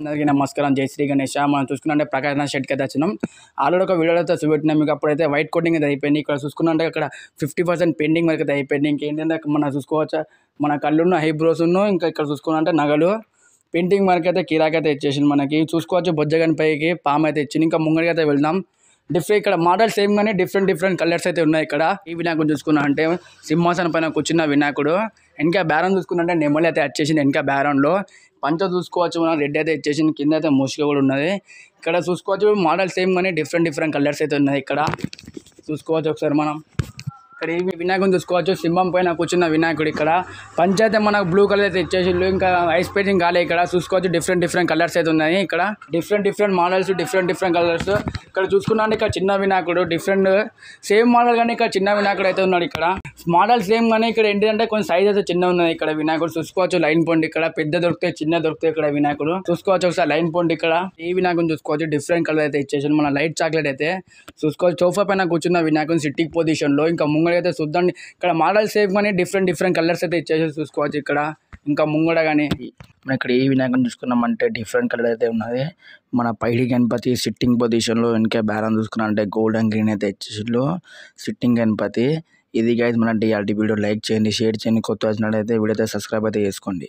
అందరికీ నమస్కారం జై శ్రీ గణేష్ మనం చూసుకున్నట్టే ప్రకాశం షెడ్కి అయితే వచ్చినాం ఆల్రెడీ ఒక వీడియోలో అయితే చూపెట్టినాం మీకు అప్పుడైతే వైట్ కోటింగ్ అయితే అయిపోయింది ఇక్కడ చూసుకున్నట్టే అక్కడ ఫిఫ్టీ పర్సెంట్ పెండింగ్ వరకు అయితే అయిపోయింది ఇంకేంటంటే మనం చూసుకోవచ్చు మన కళ్ళున్న హైబ్రోస్ను ఇంకా ఇక్కడ చూసుకున్నట్టే నగలు పెయింటింగ్ వరకు అయితే కిరాకైతే ఇచ్చేసింది మనకి చూసుకోవచ్చు బొజ్జగన్ పైకి పామ్ అయితే ఇచ్చింది ఇంకా ముంగడికి అయితే వెళ్దాం డిఫరెంట్ ఇక్కడ మోడల్ సేమ్ కానీ డిఫరెంట్ డిఫరెంట్ కలర్స్ అయితే ఉన్నాయి ఇక్కడ ఈ వినాయకుడు చూసుకున్నా అంటే సింహాసనం పైన కూర్చున్న వినాయకుడు ఇంకా బేరం చూసుకున్నా అంటే నెమలి అయితే వచ్చేసింది ఇంకా బేరంలో పంచ చూసుకోవచ్చు మనం రెడ్ అయితే ఇచ్చేసింది కింద అయితే ముసుక కూడా ఉన్నది ఇక్కడ చూసుకోవచ్చు మోడల్ సేమ్ కానీ డిఫరెంట్ డిఫరెంట్ కలర్స్ అయితే ఉన్నాయి ఇక్కడ చూసుకోవచ్చు ఒకసారి మనం ఇక్కడ ఏమి వినాయకుని చూసుకోవచ్చు సింహం పైన కూర్చున్న వినాయకుడు ఇక్కడ పంచ అయితే మనకు బ్లూ కలర్ అయితే ఇచ్చేసిండు ఇంకా ఐస్ పెయింటింగ్ కాలే ఇక్కడ చూసుకోవచ్చు డిఫరెంట్ డిఫరెంట్ కలర్స్ అయితే ఉన్నాయి ఇక్కడ different different models different different colours ఇక్కడ చూసుకున్నాను ఇక్కడ చిన్న వినాయకుడు డిఫరెంట్ సేమ్ మోడల్ కానీ ఇక్కడ చిన్న వినాయకుడు అయితే ఉన్నాడు ఇక్కడ మోడల్స్ ఏం కానీ ఇక్కడ ఏంటంటే కొంచెం సైజ్ అయితే చిన్న ఉన్నాయి ఇక్కడ వినాయకుడు చూసుకోవచ్చు లైన్ పోండి ఇక్కడ పెద్ద దొరికితే చిన్న దొరికితే ఇక్కడ వినాయకుడు చూసుకోవచ్చు ఒకసారి లైన్ పోండి ఇక్కడ ఈ వినాయకుని చూసుకోవచ్చు డిఫరెంట్ కలర్ అయితే ఇచ్చేసి మన లైట్ చాక్లెట్ అయితే చూసుకోవచ్చు సోఫా పైన కూర్చున్న వినాయకుని సిట్టింగ్ పొజిషన్లో ఇంకా ముంగడ అయితే చూద్దాం ఇక్కడ మోడల్స్ ఏం కానీ డిఫరెంట్ డిఫరెంట్ కలర్స్ అయితే ఇచ్చేసి చూసుకోవచ్చు ఇక్కడ ఇంకా ముంగడ కానీ మనం ఇక్కడ ఏ వినాయకుని చూసుకున్నామంటే డిఫరెంట్ కలర్ అయితే ఉన్నది మన పైడి గణపతి సిట్టింగ్ పొజిషన్లో వెనక బేరం చూసుకున్నామంటే గోల్డెన్ గ్రీన్ అయితే ఇచ్చేసిలో సిట్టింగ్ గణపతి ఇది గైస్ మన డిఆర్టీ వీడియో లైక్ చేయండి షేర్ చేయండి కొత్త వచ్చినట్టయితే వీడియో అయితే సబ్స్క్రైబ్ అయితే చేసుకోండి